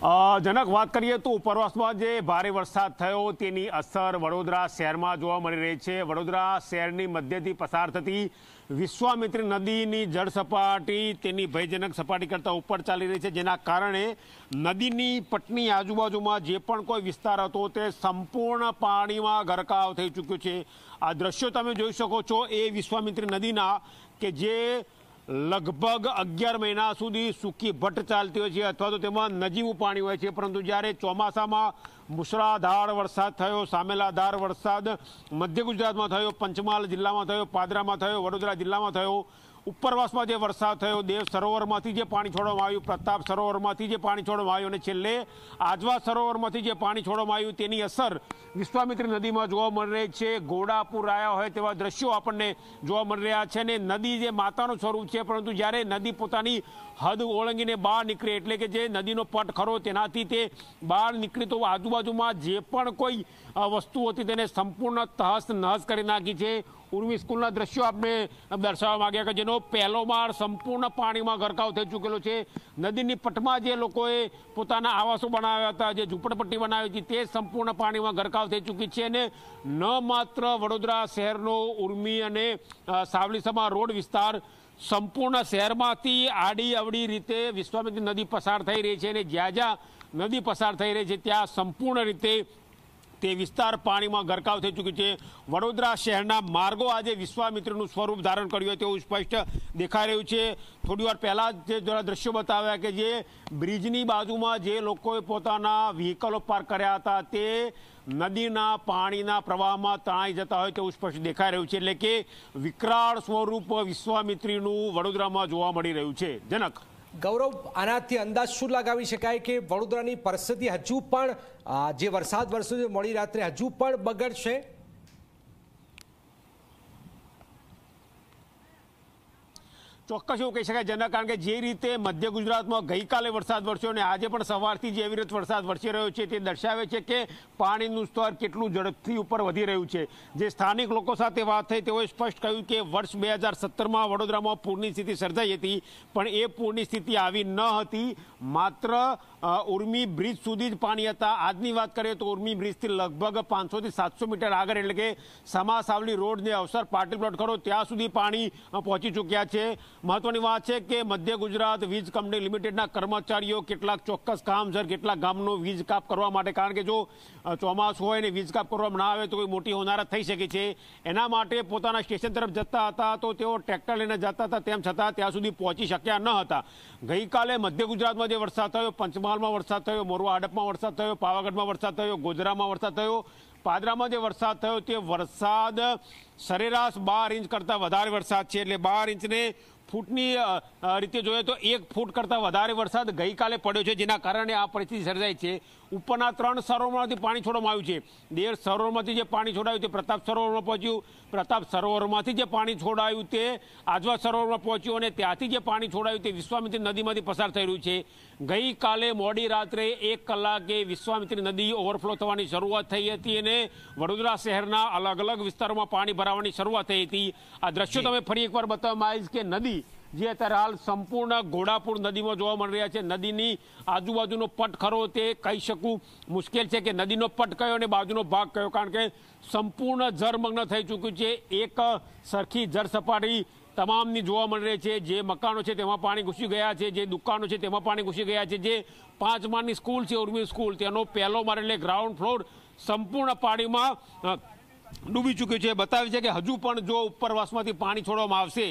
જનક વાત કરીએ તો ઉપરવાસમાં જે ભારે વરસાદ થયો તેની અસર વડોદરા શહેરમાં જોવા મળી રહી છે વડોદરા શહેરની મધ્યથી પસાર થતી વિશ્વામિત્રી નદીની જળ સપાટી તેની ભયજનક સપાટી કરતાં ઉપર ચાલી રહી છે જેના કારણે નદીની પટની આજુબાજુમાં જે પણ કોઈ વિસ્તાર હતો તે સંપૂર્ણ પાણીમાં ગરકાવ થઈ ચૂક્યો છે આ દ્રશ્યો તમે જોઈ શકો છો એ વિશ્વામિત્રી નદીના કે જે લગભગ અગિયાર મહિના સુધી સૂકી ભટ્ટ ચાલતી હોય છે અથવા તો તેમાં નજીવું પાણી હોય છે પરંતુ જ્યારે ચોમાસામાં મુસળાધાર વરસાદ થયો સામેલાધાર વરસાદ મધ્ય ગુજરાતમાં થયો પંચમહાલ જિલ્લામાં થયો પાદરામાં થયો વડોદરા જિલ્લામાં થયો ઉપરવાસમાં જે વરસાદ થયો દેવ સરોવરમાંથી જે પાણી છોડવામાં આવ્યું પ્રતાપ સરોવરમાંથી જે પાણી છોડવામાં આવ્યું અને છેલ્લે આજવા સરોવરમાંથી જે પાણી છોડવામાં આવ્યું તેની અસર વિશ્વામિત્રી નદીમાં જોવા મળી રહી છે ઘોડાપુર આવ્યા હોય તેવા દ્રશ્યો આપણને જોવા મળી રહ્યા છે અને નદી જે માતાનું સ્વરૂપ છે પરંતુ જ્યારે નદી પોતાની હદ ઓળંગીને બહાર નીકળે એટલે કે જે નદીનો પટ ખરો તેનાથી તે બહાર નીકળી તો આજુબાજુમાં જે પણ કોઈ વસ્તુ હતી તેને સંપૂર્ણ તહસ નહસ કરી નાખી છે પૂર્વી સ્કૂલના દ્રશ્યો આપણે દર્શાવવા માંગ્યા કે જેનો પહેલો માળ સંપૂર્ણ પાણીમાં ગરકાવ થઈ ચૂકેલો છે નદીની પટમાં જે લોકોએ પોતાના આવાસો બનાવ્યા હતા જે ઝૂંપડપટ્ટી બનાવી હતી તે સંપૂર્ણ પાણીમાં ગરકાવ થઈ ચૂકી છે અને ન માત્ર વડોદરા શહેરનો ઉર્મી અને સાવલીસમા રોડ વિસ્તાર સંપૂર્ણ શહેરમાંથી આડી અવડી રીતે વિશ્વામિત્રી નદી પસાર થઈ રહી છે અને જ્યાં જ્યાં નદી પસાર થઈ રહી છે ત્યાં સંપૂર્ણ રીતે તે વિસ્તાર પાણીમાં ગરકાવ થઈ ચૂક્યું છે વડોદરા શહેરના માર્ગો આજે વિશ્વામિત્રનું સ્વરૂપ ધારણ કર્યું હોય તેવું સ્પષ્ટ દેખાઈ રહ્યું છે થોડી વાર પહેલાં જે દ્રશ્યો બતાવ્યા કે જે બ્રિજની બાજુમાં જે લોકોએ પોતાના વ્હીકલો પાર્ક કર્યા હતા તે નદીના પાણીના પ્રવાહમાં તણાઈ જતા હોય તેવું સ્પષ્ટ દેખાઈ રહ્યું છે એટલે કે વિકરાળ સ્વરૂપ વિશ્વામિત્રીનું વડોદરામાં જોવા મળી રહ્યું છે જનક ગૌરવ આનાથી અંદાજ શું લગાવી શકાય કે વડોદરાની પરિસ્થિતિ હજુ પણ જે વરસાદ વરસ્યો છે મોડી રાત્રે હજુ પણ બગડશે ચોક્કસ એવું કહી શકાય જેના કારણ કે જે રીતે મધ્ય ગુજરાતમાં ગઈકાલે વરસાદ વરસ્યો અને આજે પણ સવારથી જે એવી રીતે વરસાદ વરસી રહ્યો છે તે દર્શાવે છે કે પાણીનું સ્તર કેટલું ઝડપથી ઉપર વધી રહ્યું છે જે સ્થાનિક લોકો સાથે વાત થઈ તેઓએ સ્પષ્ટ કહ્યું કે વર્ષ બે હજાર સત્તરમાં વડોદરામાં પૂરની સ્થિતિ સર્જાઈ હતી પણ એ પૂરની સ્થિતિ આવી ન હતી માત્ર ઉર્મી બ્રિજ સુધી જ પાણી હતા આજની વાત કરીએ તો ઉર્મી બ્રિજથી લગભગ પાંચસોથી સાતસો મીટર આગળ એટલે કે સમાસાવલી રોડને અવસર પાટીલ પ્લોટ કરો ત્યાં સુધી પાણી પહોંચી ચૂક્યા છે મહત્વની વાત છે કે મધ્ય ગુજરાત વીજ કંપની લિમિટેડના કર્મચારીઓ કેટલાક ચોક્કસ કામ છે કેટલાક ગામનો વીજ કાપ કરવા માટે કારણ કે જો ચોમાસું હોય અને વીજ કાપ કરવામાં ના આવે તો કોઈ મોટી હોનારત થઈ શકે છે એના માટે પોતાના સ્ટેશન તરફ જતા હતા તો તેઓ ટ્રેક્ટર લઈને જતા હતા તેમ છતાં ત્યાં સુધી પહોંચી શક્યા ન હતા ગઈકાલે મધ્ય ગુજરાતમાં જે વરસાદ થયો પંચમહાલમાં વરસાદ થયો મોરવા હડપમાં વરસાદ થયો પાવાગઢમાં વરસાદ થયો ગોધરામાં વરસાદ થયો પાદરામાં જે વરસાદ થયો તે વરસાદ સરેરાશ બાર ઇંચ કરતાં વધારે વરસાદ છે એટલે બાર ઇંચને ફૂટની રીતે જોઈએ તો એક ફૂટ કરતાં વધારે વરસાદ ગઈકાલે પડ્યો છે જેના કારણે આ પરિસ્થિતિ સર્જાઈ છે ઉપરના ત્રણ સરોવરમાંથી પાણી છોડવામાં આવ્યું છે દેર સરોવરમાંથી જે પાણી છોડાયું તે પ્રતાપ સરોવરમાં પહોંચ્યું પ્રતાપ સરોવરમાંથી જે પાણી છોડાયું તે આજવા સરોવરમાં પહોંચ્યું અને ત્યાંથી જે પાણી છોડાયું તે વિશ્વામિત્રી નદીમાંથી પસાર થઈ રહ્યું છે ગઈકાલે મોડી રાત્રે એક કલાકે વિશ્વામિત્રી નદી ઓવરફ્લો થવાની શરૂઆત થઈ હતી અને વડોદરા શહેરના અલગ અલગ વિસ્તારોમાં પાણી ભરાવાની શરૂઆત થઈ હતી આ દ્રશ્યો તમે ફરી એકવાર બતાવવામાં આવીશ કે નદી જે અત્યારે હાલ સંપૂર્ણ ઘોડાપુર નદીમાં જોવા મળી રહ્યા છે નદીની આજુબાજુનો પટ ખરો તે કહી શકું મુશ્કેલ છે કે નદીનો પટ કયો અને બાજુનો ભાગ કયો કારણ કે સંપૂર્ણ જળમગ્ન થઈ ચૂક્યું છે એક સરખી જળસપાટી તમામની જોવા મળી રહી છે જે મકાનો છે તેમાં પાણી ઘૂસી ગયા છે જે દુકાનો છે તેમાં પાણી ઘૂસી ગયા છે જે પાંચ માળની સ્કૂલ છે ઉર્મી સ્કૂલ તેનો પહેલો માળ એટલે ગ્રાઉન્ડ ફ્લોર સંપૂર્ણ પાણીમાં ડૂબી ચૂક્યું છે બતાવ્યું છે કે હજુ પણ જો ઉપરવાસમાંથી પાણી છોડવામાં આવશે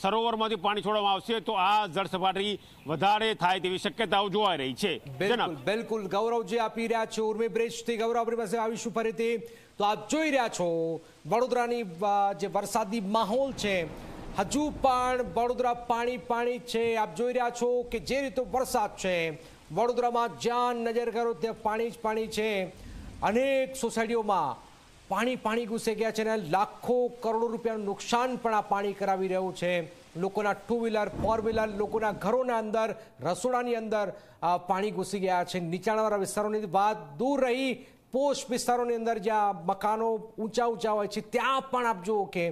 સરોવરમાંથી પાણી છોડવામાં આવશે તો આ જળસપાટી વધારે થાય તેવી શક્યતાઓ જોવાઈ રહી છે બિલકુલ બિલકુલ ગૌરવજી આપી રહ્યા છે ઉર્મી બ્રિજથી ગૌરવ આપણી પાસે આવીશું ફરીથી તો આપ જોઈ રહ્યા છો વડોદરાની જે વરસાદી માહોલ છે હજુ પણ વડોદરા પાણી પાણી છે આપ જોઈ રહ્યા છો કે જે રીતે વરસાદ છે વડોદરામાં જ્યાં નજર કરો ત્યાં પાણી જ પાણી છે અનેક સોસાયટીઓમાં પાણી પાણી ઘૂસી ગયા છે અને લાખો કરોડો રૂપિયાનું નુકસાન પણ આ પાણી કરાવી રહ્યું છે લોકોના ટુ વ્હીલર ફોર વ્હીલર લોકોના ઘરોના અંદર રસોડાની અંદર પાણી ઘૂસી ગયા છે નીચાણવાળા વિસ્તારોની વાત દૂર રહી પોસ્ટ વિસ્તારોની અંદર જ્યાં મકાનો ઊંચા ઊંચા હોય છે ત્યાં પણ આપ જુઓ કે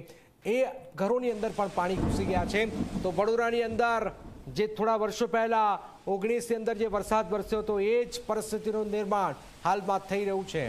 એ ઘરોની અંદર પણ પાણી ઘૂસી ગયા છે તો વડોદરાની અંદર જે થોડા વર્ષો પહેલાં ઓગણીસની અંદર જે વરસાદ વરસ્યો હતો એ જ પરિસ્થિતિનું નિર્માણ હાલમાં થઈ રહ્યું છે